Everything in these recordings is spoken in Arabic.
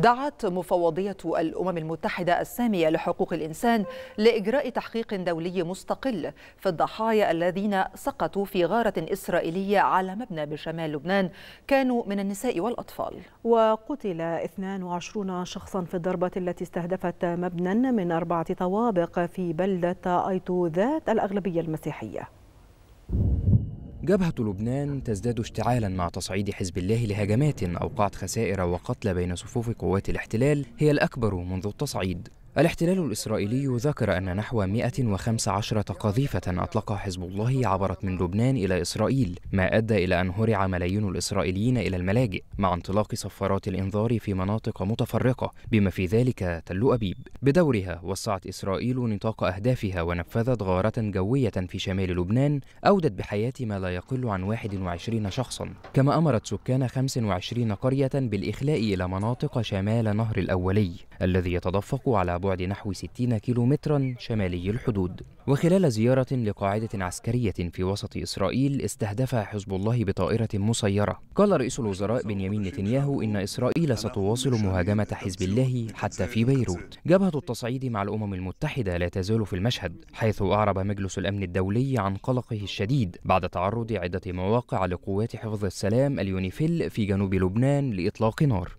دعت مفوضية الأمم المتحدة السامية لحقوق الإنسان لإجراء تحقيق دولي مستقل في الضحايا الذين سقطوا في غارة إسرائيلية على مبنى بشمال لبنان كانوا من النساء والأطفال وقتل 22 شخصا في الضربة التي استهدفت مبنى من أربعة طوابق في بلدة أيتو ذات الأغلبية المسيحية جبهة لبنان تزداد اشتعالا مع تصعيد حزب الله لهجمات أوقعت خسائر وقتل بين صفوف قوات الاحتلال هي الأكبر منذ التصعيد الاحتلال الإسرائيلي ذكر أن نحو 115 قذيفة أطلقها حزب الله عبرت من لبنان إلى إسرائيل ما أدى إلى أن هرع ملايين الإسرائيليين إلى الملاجئ مع انطلاق صفارات الإنذار في مناطق متفرقة بما في ذلك تل أبيب بدورها وسعت إسرائيل نطاق أهدافها ونفذت غارة جوية في شمال لبنان أودت بحياة ما لا يقل عن 21 شخصا كما أمرت سكان 25 قرية بالإخلاء إلى مناطق شمال نهر الأولي الذي يتدفق على بعد نحو 60 كيلومترا شمالي الحدود وخلال زيارة لقاعدة عسكرية في وسط إسرائيل استهدفها حزب الله بطائرة مسيرة قال رئيس الوزراء بنيامين نتنياهو إن إسرائيل ستواصل مهاجمة حزب الله حتى في بيروت جبهة التصعيد مع الأمم المتحدة لا تزال في المشهد حيث أعرب مجلس الأمن الدولي عن قلقه الشديد بعد تعرض عدة مواقع لقوات حفظ السلام اليونيفيل في جنوب لبنان لإطلاق نار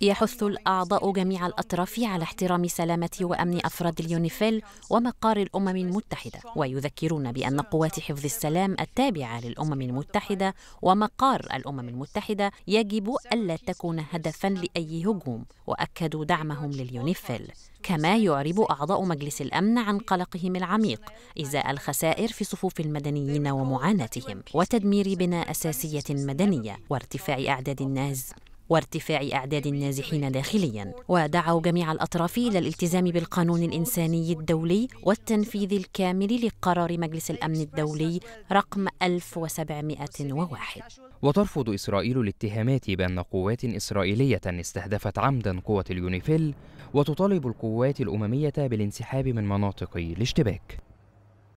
يحث الأعضاء جميع الأطراف على احترام سلامة وأمن أفراد اليونيفيل ومقار الأمم المتحدة ويذكرون بأن قوات حفظ السلام التابعة للأمم المتحدة ومقار الأمم المتحدة يجب ألا تكون هدفا لأي هجوم وأكدوا دعمهم لليونيفيل كما يعرب أعضاء مجلس الأمن عن قلقهم العميق إزاء الخسائر في صفوف المدنيين ومعاناتهم وتدمير بناء أساسية مدنية وارتفاع أعداد الناس وارتفاع أعداد النازحين داخليا ودعوا جميع الأطراف إلى الالتزام بالقانون الإنساني الدولي والتنفيذ الكامل لقرار مجلس الأمن الدولي رقم 1701 وترفض إسرائيل الاتهامات بأن قوات إسرائيلية استهدفت عمدا قوة اليونيفيل وتطالب القوات الأممية بالانسحاب من مناطق الاشتباك